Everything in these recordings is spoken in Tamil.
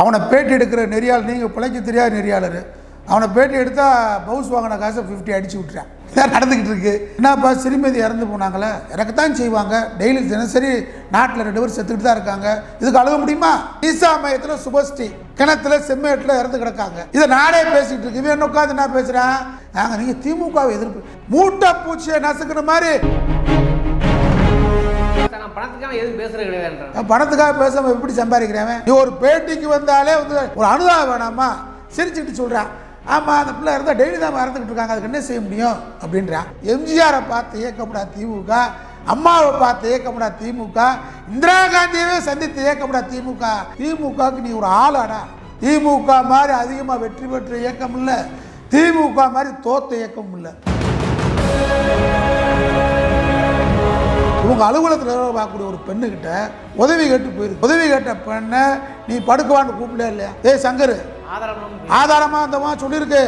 அவனை பேட்டி எடுக்கிற நெறியால் நீங்கள் பிழைக்க தெரியாத நெறியாளர் அவனை பேட்டி எடுத்தால் பவுஸ் வாங்கின காசை ஃபிஃப்டி அடிச்சு விட்டுறேன் நடந்துக்கிட்டு இருக்கு என்னப்பா சிறுமதி இறந்து போனாங்களே எனக்கு தான் செய்வாங்க டெய்லி தினசரி நாட்டில் ரெண்டு பேர் செத்துக்கிட்டு தான் இருக்காங்க இதுக்கு அழுக முடியுமா ஈசா மையத்தில் சுபஸ்டி கிணத்துல செம்மேட்டில் இறந்து கிடக்காங்க இதை நானே பேசிக்கிட்டு இருக்கு இவன் உட்காந்து என்ன பேசுகிறேன் நாங்கள் நீங்கள் திமுகவை எதிர்ப்பு மூட்டை பூச்சியை நசுக்கிற மாதிரி பணத்துக்காக எதுவும் பேசுறது கிடையாது பணத்துக்காக பேசாம எப்படி சம்பாதிக்கிறவன் நீ ஒரு பேட்டிக்கு வந்தாலே வந்து ஒரு அனுதாபம் வேணாமா சிரிச்சுக்கிட்டு சொல்கிறான் ஆமாம் அந்த பிள்ளை இருந்தால் டெய்லி தான் மறந்துக்கிட்டு இருக்காங்க அதுக்கு என்ன செய்ய முடியும் அப்படின்றான் எம்ஜிஆரை பார்த்து இயக்கப்படா திமுக அம்மாவை பார்த்து இயக்கப்படா திமுக இந்திரா காந்தியவே சந்தித்து இயக்கப்படா திமுக திமுகவுக்கு நீ ஒரு ஆளாடா திமுக மாதிரி அதிகமாக வெற்றி பெற்ற இயக்கம் இல்லை திமுக மாதிரி தோத்த இயக்கம் இல்லை உங்கள் அலுவலகத்தில் வேலை பார்க்கக்கூடிய ஒரு பெண்ணுக்கிட்ட உதவி கேட்டு போயிருக்கு உதவி கேட்ட பெண்ணை நீ படுக்கவான்னு கூப்பிடல இல்லையா ஏய் சங்கர் ஆதாரமாக இருந்தவா சொல்லியிருக்கு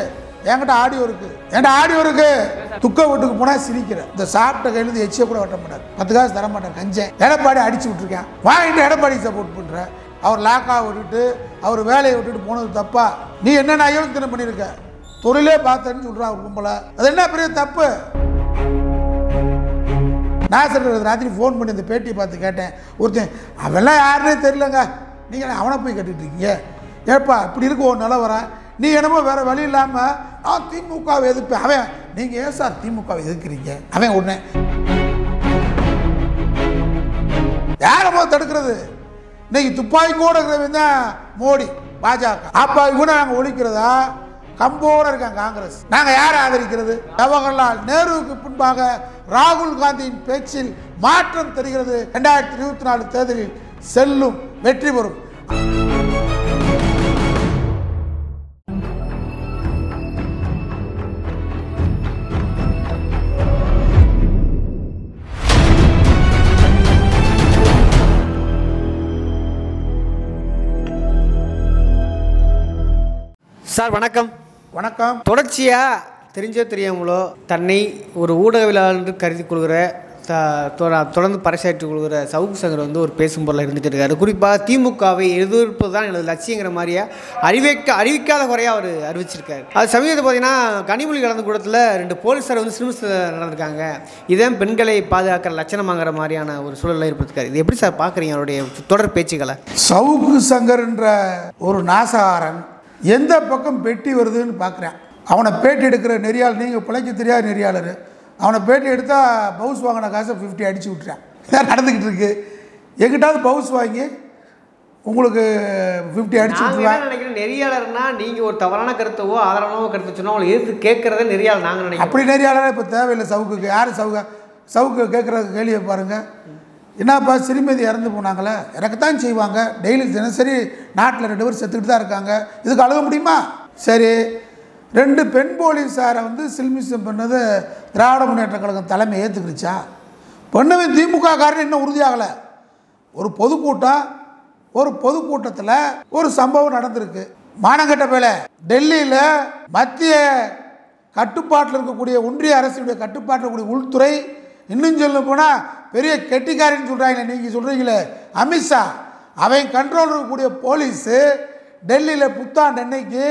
என்கிட்ட ஆடியோ இருக்கு என்கிட்ட ஆடியோ இருக்கு துக்க வீட்டுக்கு போனால் சிரிக்கிற இந்த சாப்பிட்ட இருந்து எச்சியை கூட வெட்ட மாட்டார் பத்து காசு தர மாட்டேன் கஞ்சேன் எடப்பாடி அடிச்சு விட்டுருக்கேன் வாங்கிட்டு எடப்பாடி சப்போர்ட் பண்ற அவர் லாக்காக விட்டுட்டு அவர் வேலையை விட்டுட்டு போனது தப்பா நீ என்னென்ன ஐயோ தினம் பண்ணியிருக்க தொழிலே பார்த்தேன்னு சொல்றா அவர் கும்பல அது என்ன பெரிய தப்பு நான் சார் ராத்திரி ஃபோன் பண்ணி இந்த பேட்டியை பார்த்து கேட்டேன் ஒருத்தன் அவெல்லாம் யாருன்னே தெரிலங்க நீங்கள் அவனை போய் கட்டிகிட்டு இருக்கீங்க ஏப்பா இப்படி இருக்கு ஒரு வர நீ என்னமோ வேறு வழி இல்லாமல் ஆ திமுகவை எதிர்ப்பேன் அவன் நீங்கள் ஏன் சார் திமுகவை எதிர்க்கிறீங்க அவன் உடனே யாரமோ தடுக்கிறது இன்னைக்கு துப்பாக்கி கூட இருக்கிறவன் தான் மோடி பாஜக அப்பா இவனை நாங்கள் ஒழிக்கிறதா கம்போட இருக்காங்க காங்கிரஸ் நாங்க யார் ஆதரிக்கிறது ஜவஹர்லால் நேருவுக்கு முன்பாக ராகுல் காந்தியின் பேச்சில் மாற்றம் தெரிகிறது இரண்டாயிரத்தி இருபத்தி நாலு தேர்தலில் செல்லும் வெற்றி பெறும் சார் வணக்கம் வணக்கம் தொடர்ச்சியாக தெரிஞ்சோ தெரியாமலோ தன்னை ஒரு ஊடகவியலாளர் என்று கருதி கொள்கிற தொடர்ந்து பறைசாற்றி கொள்கிற சவுக்கு சங்கர் வந்து ஒரு பேசும் பொருளாக இருந்துகிட்டு இருக்காரு குறிப்பாக திமுகவை எதிர்ப்பு தான் எனது லட்சியங்கிற மாதிரியா அறிவிக்க அறிவிக்காத குறையாக அவர் அறிவிச்சிருக்காரு அது சமீபத்தில் பார்த்தீங்கன்னா கனிமொழி கலந்த கூடத்தில் ரெண்டு போலீஸார் வந்து சிறுமி நடந்திருக்காங்க இதான் பெண்களை பாதுகாக்கிற லட்சணமாங்கிற மாதிரியான ஒரு சூழலில் ஏற்படுத்திருக்காரு இது எப்படி சார் பார்க்குறீங்க அவருடைய தொடர் பேச்சுக்களை சவுக்கு சங்கர்ன்ற ஒரு நாசகாரன் எந்த பக்கம் பெட்டி வருதுன்னு பார்க்குறேன் அவனை பேட்டி எடுக்கிற நெறியால் நீங்கள் பிழைக்க தெரியாத நெறியாளர் அவனை பேட்டி எடுத்தால் பவுஸ் வாங்கின காசை ஃபிஃப்டி அடித்து விட்டுறேன் இதான் நடந்துக்கிட்டு இருக்கு எங்கிட்டாவது பவுஸ் வாங்கி உங்களுக்கு ஃபிஃப்டி அடிச்சு நினைக்கிறேன் நெறியாளர்னா நீங்கள் ஒரு தவறான கருத்தவோ ஆதரவான கருத்து சொன்னால் அவங்களை எதிர்த்து கேட்குறத நெறியாளர் நாங்கள் நினைக்கிறோம் அப்படி நெறியாளராக இப்போ தேவையில்லை சவுக்குக்கு யார் சவுக்கு சவுக்கு கேட்குற கேள்வியை பாருங்கள் என்னப்பா சிறுமதி இறந்து போனாங்களே எனக்கு தான் செய்வாங்க டெய்லி தினசரி நாட்டில் ரெண்டு பேர் செத்துக்கிட்டு தான் இருக்காங்க இதுக்கு அழுக முடியுமா சரி ரெண்டு பெண் போலீஸாரை வந்து சில்மிசம் பண்ணது திராவிட முன்னேற்ற கழகம் தலைமை ஏற்றுக்கிடுச்சா பொண்ணுமே திமுக காரன் இன்னும் உறுதியாகலை ஒரு பொதுக்கூட்டம் ஒரு பொதுக்கூட்டத்தில் ஒரு சம்பவம் நடந்திருக்கு மானங்கட்ட பேல டெல்லியில் மத்திய கட்டுப்பாட்டில் இருக்கக்கூடிய ஒன்றிய அரசுடைய கட்டுப்பாட்டில் இருக்கக்கூடிய உள்துறை இன்னும் சொல்ல போனால் பெரிய கெட்டிக்காரின்னு சொல்கிறாங்களே நீங்கள் சொல்கிறீங்களே அமித்ஷா அவன் கண்ட்ரோல் இருக்கக்கூடிய போலீஸு டெல்லியில் புத்தாண்டு அன்னைக்கு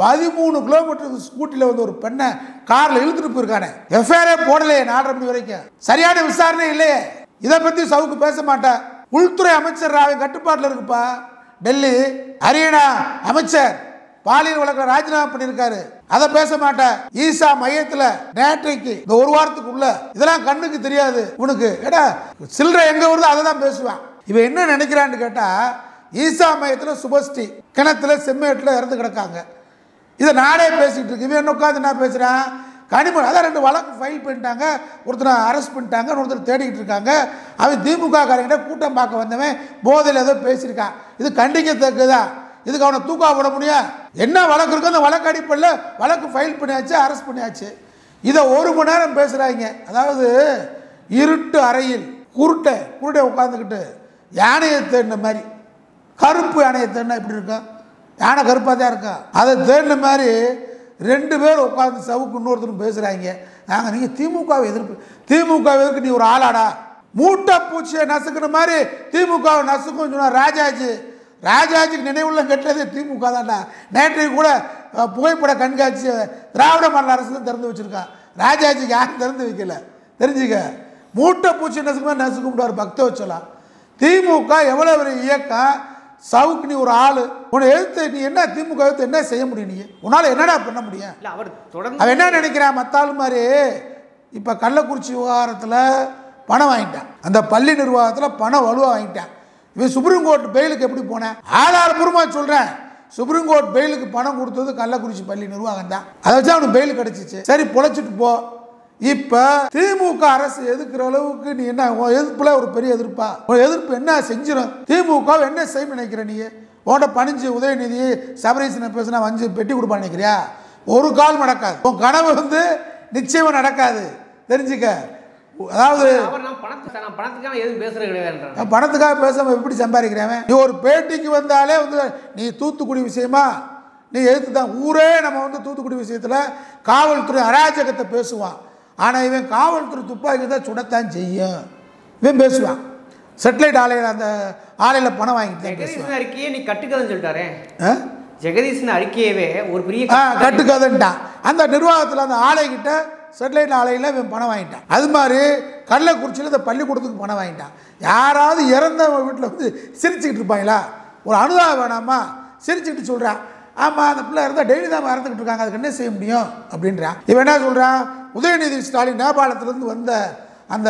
பதிமூணு கிலோமீட்டருக்கு ஸ்கூட்டியில் வந்து ஒரு பெண்ணை காரில் இழுத்துட்டு போயிருக்கானே எஃப்ஐஆரே போடலையே நாலரை மணி வரைக்கும் சரியான விசாரணை இல்லையே இதை பற்றி சவுக்கு பேச மாட்டேன் உள்துறை அமைச்சர் அவன் கட்டுப்பாட்டில் இருக்குப்பா டெல்லி ஹரியானா அமைச்சர் பாலியல் வழக்கில் ராஜினாமா பண்ணியிருக்காரு அதை பேச மாட்டேன் ஈசா மையத்துல நேற்றைக்கு இந்த ஒரு வாரத்துக்குள்ள இதெல்லாம் கண்ணுக்கு தெரியாது உனக்கு ஏடா சில்லறை எங்க வருது அதை தான் பேசுவேன் இவன் என்ன நினைக்கிறான்னு கேட்டா ஈசா மையத்துல சுபஸ்ரீ கிணத்துல செம்மேட்டில் இறந்து கிடக்காங்க இதை நானே பேசிட்டு இருக்கு இவன் என்ன உட்காந்து என்ன பேசுகிறான் கனிம அதான் ரெண்டு வழக்கு ஃபைல் பண்ணிட்டாங்க ஒருத்தனை அரெஸ்ட் பண்ணிட்டாங்க ஒருத்தர் தேடிக்கிட்டு இருக்காங்க அவன் திமுக காரங்கிட்ட கூட்டம் பார்க்க வந்தவன் போதையில் ஏதோ பேசியிருக்கான் இது கண்டிக்கத்தக்கதான் இதுக்கு அவனை தூக்கா விட முடியும் என்ன வழக்கு இருக்கோ அந்த வழக்கு அடிப்படையில் வழக்கு ஃபைல் பண்ணியாச்சு அரெஸ்ட் பண்ணியாச்சு இதை ஒரு மணி நேரம் பேசுகிறாங்க அதாவது இருட்டு அறையில் குருட்டை குருட்டை உட்காந்துக்கிட்டு யானையை தேடின மாதிரி கருப்பு யானையை தேடினா எப்படி இருக்கும் யானை கருப்பாக தான் இருக்கா அதை தேடின மாதிரி ரெண்டு பேர் உட்காந்து சவுக்கு இன்னொருத்தரும் பேசுகிறாங்க நாங்கள் நீங்கள் திமுகவை எதிர்ப்பு திமுக எதிர்க்கு நீ ஒரு ஆளாடா மூட்டை பூச்சியை நசுக்கிற மாதிரி திமுகவை நசுக்கும் சொன்னால் ராஜாஜி ராஜாஜிக்கு நினைவுள்ள கெட்டதே திமுக தான்டா நேற்றைக்கு கூட புகைப்பட கண்காட்சி திராவிட மாநில அரசு தான் திறந்து வச்சுருக்கான் ராஜாஜிக்கு யாரும் திறந்து வைக்கல தெரிஞ்சுக்க மூட்டை பூச்சி நசுக்குமே முடியாது பக்த வச்சலாம் திமுக எவ்வளோ ஒரு இயக்கம் சவுக்கு நீ ஒரு ஆள் உன்னை எழுத்து நீ என்ன திமுக எழுத்து என்ன செய்ய முடியும் நீ உன்னால் என்னடா பண்ண முடியும் அவர் தொடர்ந்து அவன் என்ன நினைக்கிறான் மத்தாள் மாதிரி இப்போ கள்ளக்குறிச்சி விவகாரத்தில் பணம் வாங்கிட்டான் அந்த பள்ளி நிர்வாகத்தில் பணம் வலுவாக வாங்கிட்டான் இவன் சுப்ரீம் கோர்ட் பெயிலுக்கு எப்படி போனேன் ஆதாரபூர்வமாக சொல்கிறேன் சுப்ரீம் கோர்ட் பெயிலுக்கு பணம் கொடுத்தது கள்ளக்குறிச்சி பள்ளி நிர்வாகம் தான் அதை வச்சு அவனுக்கு பெயில் கிடச்சிச்சு சரி பொழைச்சிட்டு போ இப்போ திமுக அரசு எதுக்குற அளவுக்கு நீ என்ன எதிர்ப்புல ஒரு பெரிய எதிர்ப்பா உன் எதிர்ப்பு என்ன செஞ்சிடும் திமுக என்ன செய்யும் நினைக்கிற நீ உன்கிட்ட பணிஞ்சு உதயநிதி சபரீசனை பேசுனா வஞ்சு பெட்டி கொடுப்பா நினைக்கிறியா ஒரு கால் நடக்காது உன் கனவு வந்து நிச்சயமாக நடக்காது தெரிஞ்சுக்க அதாவது பணத்துக்காக பேசாம எப்படி சம்பாதிக்கிறவன் நீ ஒரு பேட்டிக்கு வந்தாலே வந்து நீ தூத்துக்குடி விஷயமா நீ எதிர்த்து தான் ஊரே நம்ம வந்து தூத்துக்குடி விஷயத்தில் காவல்துறை அராஜகத்தை பேசுவான் ஆனால் இவன் காவல்துறை துப்பாக்கி தான் சுடத்தான் செய்யும் இவன் பேசுவான் செட்டிலைட் ஆலையில் அந்த ஆலையில் பணம் வாங்கிட்டு பேசுவான் அறிக்கையை நீ கட்டுக்கதைன்னு சொல்லிட்டாரே ஜெகதீசன் அறிக்கையவே ஒரு பெரிய கட்டுக்கதைன்ட்டான் அந்த நிர்வாகத்தில் அந்த ஆலைகிட்ட ஸ்டெர்லைட் ஆலையில் இவன் பணம் வாங்கிட்டான் அது மாதிரி கள்ளக்குறிச்சியில் இந்த பள்ளிக்கூடத்துக்கு பணம் வாங்கிட்டான் யாராவது இறந்த வீட்டில் வந்து சிரிச்சுக்கிட்டு இருப்பாங்களா ஒரு அனுதாபம் வேணாமா சிரிச்சுக்கிட்டு சொல்கிறான் ஆமாம் அந்த பிள்ளை இருந்தால் டெய்லி தான் இறந்துக்கிட்டு இருக்காங்க அதுக்கு என்ன செய்ய முடியும் அப்படின்றான் இவன் என்ன சொல்கிறான் உதயநிதி ஸ்டாலின் நேபாளத்துலேருந்து வந்த அந்த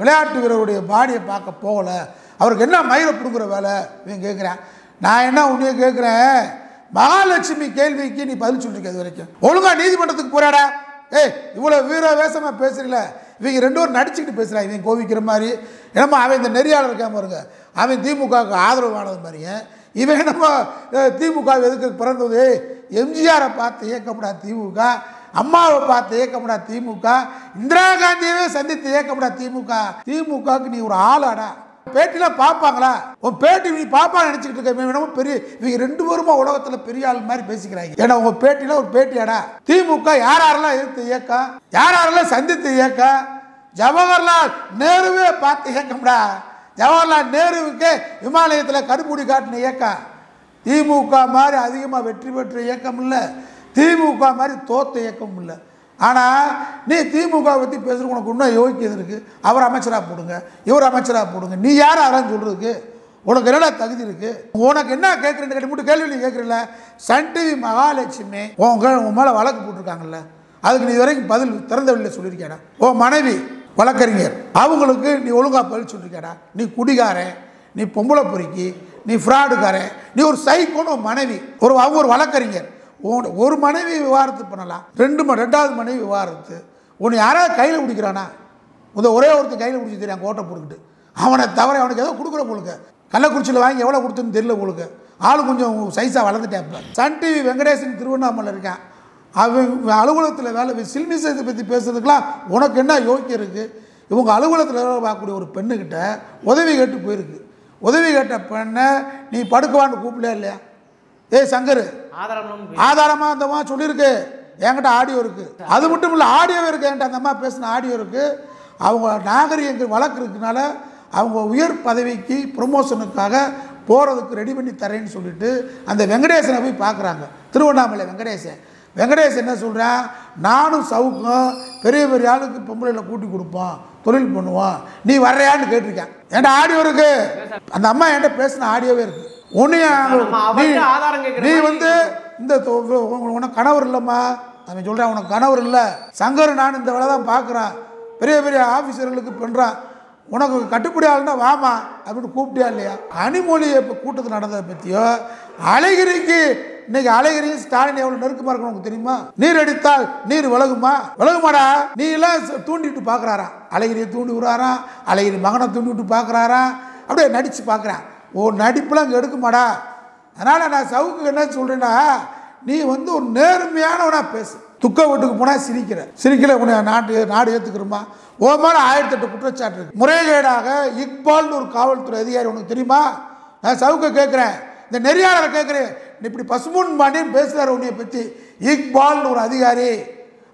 விளையாட்டு வீரருடைய பாடியை பார்க்க போகலை அவருக்கு என்ன மயில பிடுங்குற வேலை இவன் கேட்குறான் நான் என்ன உன்னையே கேட்குறேன் மகாலட்சுமி கேள்விக்கு நீ பதில் சொல்லிருக்க இது வரைக்கும் ஒழுங்காக நீதிமன்றத்துக்கு போகிறாடா ஏய் இவ்வளோ வீர வேஷமாக பேசுகிறீங்கள இவங்க ரெண்டு பேரும் நடிச்சுக்கிட்டு பேசுகிறான் இவன் கோவிக்கிற மாதிரி என்னம்மா அவன் இந்த நெறியாளர் இருக்காமல் இருங்க அவன் திமுகவுக்கு ஆதரவானது மாதிரியே இவன் என்னமோ திமுக எதுக்கு பிறந்தது எம்ஜிஆரை பார்த்து இயக்கப்படா திமுக அம்மாவை பார்த்து இயக்கப்படா திமுக இந்திரா காந்தியவே சந்தித்து இயக்கப்படா திமுக திமுகவுக்கு நீ ஒரு ஆளாடா பேட்டிலாம் பார்ப்பாங்களா உன் பேட்டி நீ பாப்பா நினச்சிக்கிட்டு இருக்க இவனமும் பெரிய இவங்க ரெண்டு பேருமா உலகத்தில் பெரிய ஆள் மாதிரி பேசிக்கிறாங்க ஏன்னா உங்கள் பேட்டிலாம் ஒரு பேட்டியாடா திமுக யார் யாரெல்லாம் எதிர்த்து இயக்கம் யார் யாரெல்லாம் சந்தித்து இயக்கம் ஜவஹர்லால் நேருவே பார்த்து இயக்கம்டா ஜவஹர்லால் நேருவுக்கு இமாலயத்தில் கருப்புடி காட்டின இயக்கம் திமுக மாதிரி அதிகமாக வெற்றி பெற்ற இயக்கம் இல்லை திமுக மாதிரி தோத்த இயக்கம் இல்லை ஆனால் நீ திமுக பற்றி பேசுகிற உனக்கு இன்னும் யோகிக்கிறது இருக்குது அவர் அமைச்சராக போடுங்க இவர் அமைச்சராக போடுங்க நீ யார் யாரான்னு சொல்கிறதுக்கு உனக்கு என்னடா தகுதி இருக்கு உனக்கு என்ன கேட்குறேன்னு கேட்டு மட்டும் கேள்வி நீ கேட்குறல சன் டிவி மகாலட்சுமி உங்க உன் மேலே வழக்கு போட்டிருக்காங்கல்ல அதுக்கு நீ வரைக்கும் பதில் திறந்த வெளியில் சொல்லியிருக்கேடா உன் மனைவி வழக்கறிஞர் அவங்களுக்கு நீ ஒழுங்காக பதில் சொல்லியிருக்கேடா நீ குடிகாரன் நீ பொம்பளை பொறுக்கி நீ ஃப்ராடுக்காரன் நீ ஒரு சைக்கோன்னு மனைவி ஒரு அவங்க ஒரு வழக்கறிஞர் ஒரு மனைவி விவாகரத்து பண்ணலாம் ரெண்டு ரெண்டாவது மனைவி விவாகரத்து ஒன்று யாராவது கையில் பிடிக்கிறானா இந்த ஒரே ஒருத்தர் கையில் பிடிச்சி தெரியும் கோட்டை போட்டுக்கிட்டு அவனை தவிர அவனுக்கு ஏதோ கொடுக்குற உங்களுக்கு கள்ளக்குறிச்சியில் வாங்கி எவ்வளோ கொடுத்துன்னு தெரியல உங்களுக்கு ஆள் கொஞ்சம் சைஸாக வளர்ந்துட்டேன் சன் டிவி வெங்கடேசன் திருவண்ணாமலை இருக்கான் அவன் அலுவலகத்தில் வேலை சில்மிசத்தை பற்றி பேசுறதுக்கெலாம் உனக்கு என்ன யோக்கியம் இருக்குது இவங்க அலுவலகத்தில் வேலை பார்க்கக்கூடிய ஒரு பெண்ணுக்கிட்ட உதவி கேட்டு போயிருக்கு உதவி கேட்ட பெண்ணை நீ படுக்கவான்னு கூப்பிடலையா இல்லையா ஏய் சங்கர் ஆதாரமா அந்தமா சொல்லியிருக்கு என்கிட்ட ஆடியோ இருக்கு அது மட்டும் இல்லை ஆடியோ இருக்கு என்கிட்ட அந்த அம்மா பேசின ஆடியோ இருக்கு அவங்க நாகரீகங்கள் வழக்கு இருக்கனால அவங்க உயர் பதவிக்கு ப்ரொமோஷனுக்காக போகிறதுக்கு ரெடி பண்ணி தரேன்னு சொல்லிட்டு அந்த வெங்கடேசனை போய் பார்க்குறாங்க திருவண்ணாமலை வெங்கடேசன் வெங்கடேசன் என்ன சொல்கிறேன் நானும் சவுக்கும் பெரிய பெரிய ஆளுக்கு பொம்பளையில் கூட்டி கொடுப்போம் தொழில் பண்ணுவோம் நீ வர்றையான்னு கேட்டிருக்கேன் என்கிட்ட ஆடியோ இருக்குது அந்த அம்மா என்கிட்ட பேசின ஆடியோவே இருக்குது உன்னையும் நீ வந்து இந்த உனக்கு கணவர் இல்லைம்மா அவன் சொல்கிறான் உனக்கு கணவர் இல்லை சங்கர் நான் இந்த வேலை தான் பார்க்குறேன் பெரிய பெரிய ஆஃபீஸர்களுக்கு பண்ணுறான் உனக்கு கட்டுப்படி ஆளுனா வாமா அப்படின்னு கூப்பிட்டியா இல்லையா அணிமொழியை இப்போ கூட்டத்தில் நடந்ததை பற்றியோ அழகிரிக்கு இன்னைக்கு அழகிரியும் ஸ்டாலின் எவ்வளோ நெருக்கமாக இருக்கணும் உனக்கு தெரியுமா நீர் அடித்தால் நீர் விலகுமா விலகுமாடா நீ எல்லாம் தூண்டிட்டு பார்க்குறாராம் அழகிரியை தூண்டி விடுறாராம் அழகிரி மகனை தூண்டிவிட்டு பார்க்குறாராம் அப்படியே நடித்து பார்க்குறேன் ஓ நடிப்புலாம் அங்கே எடுக்குமாடா அதனால் நான் சவுக்கு என்ன சொல்கிறேன்னா நீ வந்து ஒரு நேர்மையானவனாக பேசு துக்க வீட்டுக்கு போனால் சிரிக்கிற சிரிக்கல உன்னை நாட்டு நாடு ஏற்றுக்கிறோமா ஓ ஆயிரத்தி ஆயிரத்தெட்டு குற்றச்சாட்டு இருக்கு முறைகேடாக இக்பால்னு ஒரு காவல்துறை அதிகாரி உனக்கு தெரியுமா நான் சவுக்க கேட்குறேன் இந்த நெறியாளரை கேட்குறேன் இப்படி பசுமூன் பாண்டியன் பேசுகிறார் உன்னைய பற்றி இக்பால்னு ஒரு அதிகாரி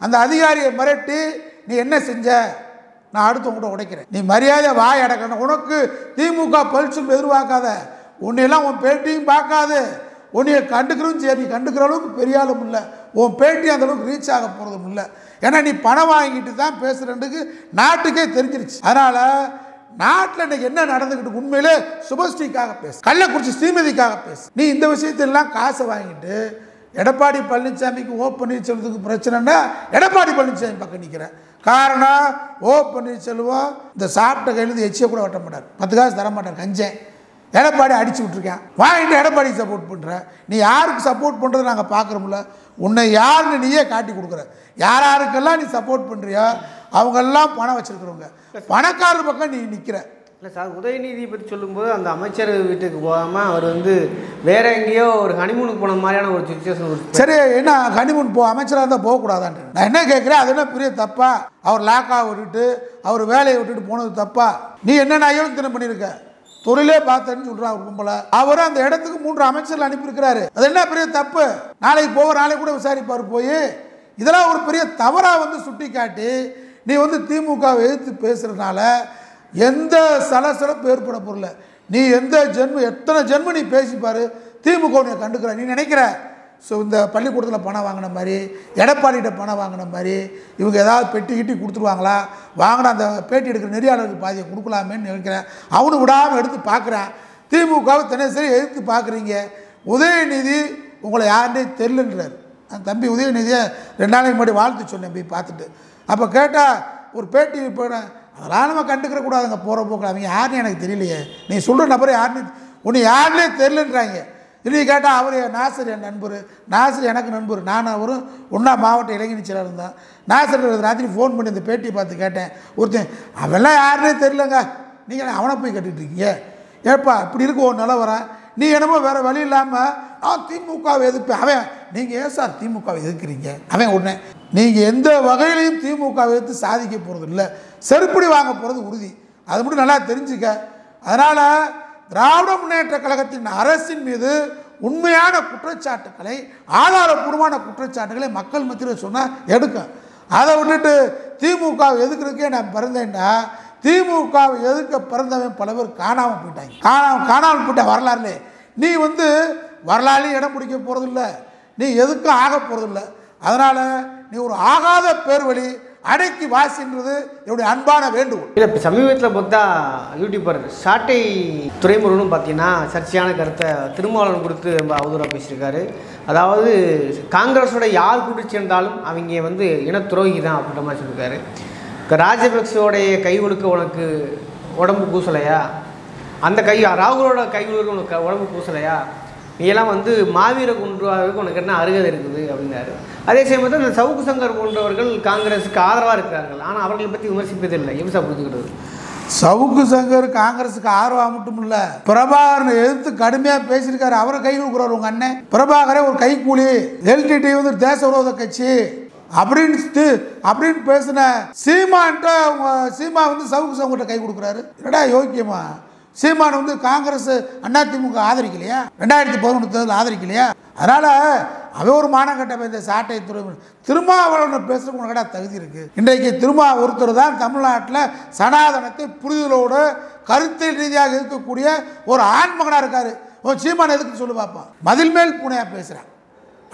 அந்த அதிகாரியை மிரட்டி நீ என்ன செஞ்ச நான் அடுத்து உங்கள்கிட்ட உடைக்கிறேன் நீ மரியாதை வாய் அடக்கணும் உனக்கு திமுக பல்சும் எதிர்பார்க்காத உன்னையெல்லாம் உன் பேட்டியும் பார்க்காது உன்னையை கண்டுக்கிறதும் சரி நீ கண்டுக்கிற அளவுக்கு பெரிய ஆளும் இல்லை உன் பேட்டி அந்த அளவுக்கு ரீச் ஆக போகிறதும் இல்லை ஏன்னா நீ பணம் வாங்கிட்டு தான் பேசுகிறேன்ட்டுக்கு நாட்டுக்கே தெரிஞ்சிருச்சு அதனால் நாட்டில் இன்னைக்கு என்ன நடந்துக்கிட்டு உண்மையிலே சுபஸ்ரீக்காக பேசு கள்ளக்குறிச்சி ஸ்ரீமதிக்காக பேசு நீ இந்த விஷயத்தெல்லாம் காசை வாங்கிட்டு எடப்பாடி பழனிசாமிக்கு ஓ பன்னீர்செல்வத்துக்கு பிரச்சனைன்னா எடப்பாடி பழனிசாமி பக்கம் நிற்கிறேன் காரணம் ஓ பன்னீர்செல்வம் இந்த சாப்பிட்ட கையிலேருந்து எச்சியை கூட வட்ட மாட்டார் பத்து காசு தர மாட்டார் கஞ்சேன் எடப்பாடி அடிச்சு விட்ருக்கேன் வாங்கிட்டு எடப்பாடி சப்போர்ட் பண்ணுற நீ யாருக்கு சப்போர்ட் பண்ணுறது நாங்கள் பார்க்குறோம்ல உன்னை யாருன்னு நீயே காட்டி கொடுக்குற யார் யாருக்கெல்லாம் நீ சப்போர்ட் பண்ணுறியோ அவங்கெல்லாம் பணம் வச்சுருக்குறவங்க பணக்காரர் பக்கம் நீ நிற்கிற இல்லை சார் உதயநிதியை பற்றி சொல்லும்போது அந்த அமைச்சர் வீட்டுக்கு போகாமல் அவர் வந்து வேற எங்கேயோ ஒரு ஹனிமூனுக்கு போன மாதிரியான ஒரு சுச்சுவேஷன் சரி என்ன ஹனிமூன் போ அமைச்சராக இருந்தால் போகக்கூடாதான்னு நான் என்ன கேட்குறேன் அது என்ன பெரிய தப்பா அவர் லாக்காக விட்டுட்டு அவர் வேலையை விட்டுட்டு போனது தப்பா நீ என்னென்ன அயோத்தினம் பண்ணியிருக்க தொழிலே பார்த்தேன்னு சொல்றா அவர் கும்பல அவரும் அந்த இடத்துக்கு மூன்று அமைச்சர்கள் அனுப்பியிருக்கிறாரு அது என்ன பெரிய தப்பு நாளைக்கு போக நாளைக்கு கூட விசாரிப்பார் போய் இதெல்லாம் ஒரு பெரிய தவறாக வந்து சுட்டி காட்டி நீ வந்து திமுகவை எதிர்த்து பேசுகிறதுனால எந்த சலசலப்பு ஏற்பட பொருள் நீ எந்த ஜென்ம எத்தனை ஜென்ம நீ பேசிப்பார் திமுக உன்னை கண்டுக்கிற நீ நினைக்கிற ஸோ இந்த பள்ளிக்கூடத்தில் பணம் வாங்கின மாதிரி எடப்பாடிகிட்ட பணம் வாங்கின மாதிரி இவங்க ஏதாவது பெட்டி கிட்டி கொடுத்துருவாங்களா வாங்கின அந்த பேட்டி எடுக்கிற நெறியாளருக்கு பாதியை கொடுக்கலாமேன்னு நினைக்கிறேன் அவனு விடாமல் எடுத்து பார்க்குறேன் திமுகவை தினசரி எதிர்த்து பார்க்குறீங்க உதயநிதி உங்களை யாருன்னே தெரிலன்றார் அந்த தம்பி உதயநிதியை ரெண்டு நாளைக்கு முன்னாடி வாழ்த்து சொன்னேன் போய் பார்த்துட்டு அப்போ கேட்டால் ஒரு பேட்டி இப்போ அதெல்லாம் நம்ம கண்டுக்கிற கூடாதுங்க போகிற போக்கில் அவங்க யாருன்னு எனக்கு தெரியலையே நீ சொல்கிற நபர் யாருன்னு உன்னை யாருன்னே தெரிலன்றாங்க திரும்பி கேட்டால் அவர் நாசர் என் நண்பர் நாசர் எனக்கு நண்பர் நான் அவரும் ஒன்றா மாவட்ட இளைஞர் செயலாளர் இருந்தான் நாசர் ராத்திரி ஃபோன் பண்ணி இந்த பேட்டியை பார்த்து கேட்டேன் ஒருத்தன் அவெல்லாம் யாருனே தெரிலங்க நீங்கள் அவனை போய் கட்டிகிட்டு இருக்கீங்க ஏப்பா இப்படி இருக்கு ஒரு நிலை வர நீ என்னமோ வேறு வழி இல்லாமல் ஆ திமுகவை எதிர்ப்பேன் அவன் நீங்கள் ஏன் சார் திமுகவை எதிர்க்கிறீங்க அவன் உடனே நீங்கள் எந்த வகையிலையும் திமுகவை எதிர்த்து சாதிக்க போகிறது இல்லை செருப்படி வாங்க போகிறது உறுதி அது மட்டும் நல்லா தெரிஞ்சுக்க அதனால் திராவிட முன்னேற்ற கழகத்தின் அரசின் மீது உண்மையான குற்றச்சாட்டுக்களை ஆதாரப்பூர்வமான குற்றச்சாட்டுகளை மக்கள் மத்தியில் சொன்னால் எடுக்க அதை விட்டுட்டு திமுகவை எதுக்குறதுக்கே நான் பிறந்தேன்டா திமுகவை எதுக்க பிறந்தவன் பல பேர் காணாமல் போயிட்டாங்க காணாமல் காணாமல் போயிட்டா வரலாறுலே நீ வந்து வரலாறுலேயும் இடம் பிடிக்க போகிறதில்ல நீ எதுக்கும் ஆக போகிறதில்ல அதனால் நீ ஒரு ஆகாத பேர் வழி அடக்கி வாசின்றது என்னுடைய அன்பான வேண்டுகோள் இல்லை இப்போ சமீபத்தில் பார்த்தா யூடியூபர் சாட்டை துறைமுருகனும் பார்த்தீங்கன்னா சர்ச்சையான கருத்தை திருமாவளவன் கொடுத்து ரொம்ப அவதூறாக பேசியிருக்காரு அதாவது காங்கிரஸோட யார் கூட்டு சேர்ந்தாலும் அவங்க வந்து இன துரோகி தான் அப்படின்ற மாதிரி சொல்லியிருக்காரு இப்போ ராஜபக்சோடைய கை கொடுக்க உனக்கு உடம்பு பூசலையா அந்த கை ராகுலோட கை கொடுக்க உனக்கு உடம்பு பூசலையா நீ எல்லாம் வந்து மாவீர குன்றுவாருக்கு உனக்கு என்ன அருகதை இருக்குது அப்படின்னாரு அதே சமயத்தில் இந்த சவுக்கு சங்கர் போன்றவர்கள் காங்கிரஸுக்கு ஆதரவாக இருக்கிறார்கள் ஆனால் அவர்களை பற்றி விமர்சிப்பது இல்லை எம்சா புரிஞ்சுக்கிறது சவுக்கு சங்கர் காங்கிரஸுக்கு ஆர்வம் மட்டும் இல்லை பிரபாகரனை எதிர்த்து கடுமையாக பேசியிருக்காரு அவரை கை கொடுக்குறாரு உங்கள் அண்ணன் பிரபாகரே ஒரு கைக்கூலி எல்டிடி வந்து தேச விரோத கட்சி அப்படின்னு அப்படின்னு பேசின சீமான்ட்ட சீமா வந்து சவுக்கு சங்கர்கிட்ட கை கொடுக்குறாரு என்னடா யோக்கியமா சீமான் வந்து காங்கிரஸ் அதிமுக ஆதரிக்கலையா ரெண்டாயிரத்தி பதினொன்று தேர்தல் ஆதரிக்கலையா அதனால் அவை ஒரு மானக்கட்ட இந்த சாட்டை துறை திருமாவளவன் பேசுறதுக்கு உனக்கடா தகுதி இருக்குது இன்றைக்கு திருமா ஒருத்தர் தான் தமிழ்நாட்டில் சனாதனத்தை புரிதலோடு கருத்தில் ரீதியாக இருக்கக்கூடிய ஒரு ஆண்மகனாக இருக்கார் உன் சீமான் எதுக்கு சொல்லு பார்ப்பான் மதில் மேல் பூனையாக பேசுகிறான்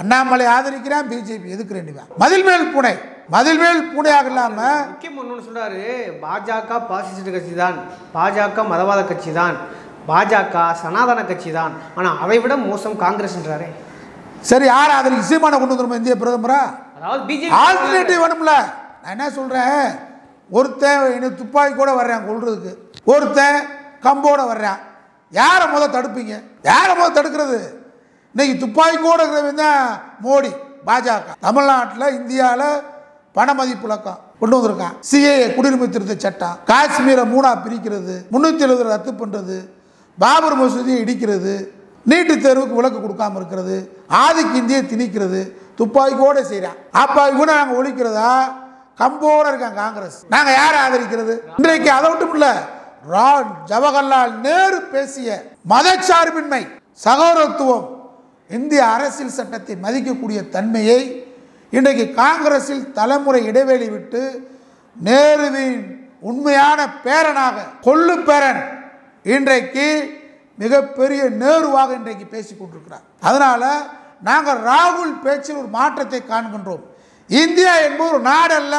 அண்ணாமலை ஆதரிக்கிறான் பிஜேபி எதுக்கு ரெண்டு மதில் மேல் புனை மதில் மேல் புனையாக இல்லாம முக்கியம் ஒன்று சொல்றாரு பாஜக பாசிஸ்ட் கட்சி தான் பாஜக மதவாத கட்சி தான் பாஜக சனாதன கட்சி தான் ஆனால் அதை விட மோசம் காங்கிரஸ் சரி யார் ஆதரிக்க இசைமான கொண்டு வந்துருமா இந்திய பிரதமரா அதாவது பிஜேபி வேணும்ல நான் என்ன சொல்றேன் ஒருத்தன் துப்பாக்கி கூட வர்றேன் கொள்றதுக்கு ஒருத்தன் கம்போட வர்றான் யாரை முத தடுப்பீங்க யாரை முத தடுக்கிறது இன்றைக்கி துப்பாக்கி கூட தான் மோடி பாஜக தமிழ்நாட்டில் இந்தியாவில் பண மதிப்பிழக்கம் கொண்டு வந்திருக்கான் சிஏ குடியுரிமை திருத்த சட்டம் காஷ்மீரை மூணாக பிரிக்கிறது முந்நூற்றி எழுபது ரத்து பண்ணுறது பாபர் மசூதியை இடிக்கிறது நீட்டு தேர்வுக்கு விளக்கு கொடுக்காமல் இருக்கிறது ஆதிக்கு இந்தியை திணிக்கிறது துப்பாக்கியோடு செய்கிறான் அப்போ இவனை நாங்கள் ஒழிக்கிறதா கம்போடு இருக்கான் காங்கிரஸ் நாங்கள் யாரை ஆதரிக்கிறது இன்றைக்கு அதை மட்டும் இல்லை ஜவஹர்லால் நேரு பேசிய மதச்சார்பின்மை சகோதரத்துவம் இந்திய அரசியல் சட்டத்தை மதிக்கக்கூடிய தன்மையை இன்றைக்கு காங்கிரஸில் தலைமுறை இடைவெளி விட்டு நேருவின் உண்மையான பேரனாக கொள்ளு பேரன் இன்றைக்கு மிகப்பெரிய நேருவாக இன்றைக்கு பேசி கொண்டிருக்கிறார் அதனால் நாங்கள் ராகுல் பேச்சில் ஒரு மாற்றத்தை காண்கின்றோம் இந்தியா என்பது ஒரு நாடல்ல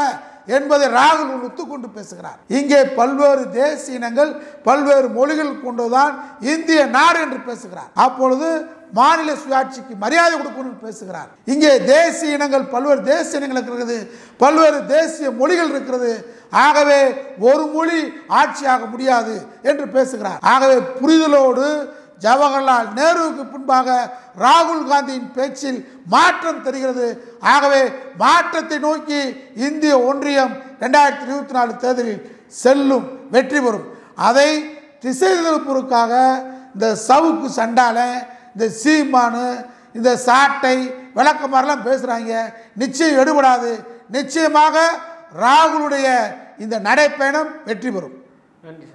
என்பதை ராகுல் ஒத்துக்கொண்டு பேசுகிறார் இங்கே பல்வேறு தேசிய இனங்கள் பல்வேறு மொழிகள் கொண்டுதான் இந்திய நாடு என்று பேசுகிறார் அப்பொழுது மாநில சுயாட்சிக்கு மரியாதை கொடுக்கணும்னு பேசுகிறார் இங்கே தேசிய இனங்கள் பல்வேறு தேசிய இனங்கள் இருக்கிறது பல்வேறு தேசிய மொழிகள் இருக்கிறது ஆகவே ஒரு மொழி ஆட்சியாக முடியாது என்று பேசுகிறார் ஆகவே புரிதலோடு ஜவஹர்லால் நேருவுக்கு பின்பாக ராகுல் காந்தியின் பேச்சில் மாற்றம் தெரிகிறது ஆகவே மாற்றத்தை நோக்கி இந்திய ஒன்றியம் ரெண்டாயிரத்தி இருபத்தி நாலு தேர்தலில் செல்லும் வெற்றி பெறும் அதை திசை இந்த சவுக்கு சண்டால இந்த சீமானு இந்த சாட்டை விளக்கமாரெலாம் பேசுகிறாங்க நிச்சயம் எடுபடாது நிச்சயமாக ராகுலுடைய இந்த நடைப்பயணம் வெற்றி பெறும் நன்றி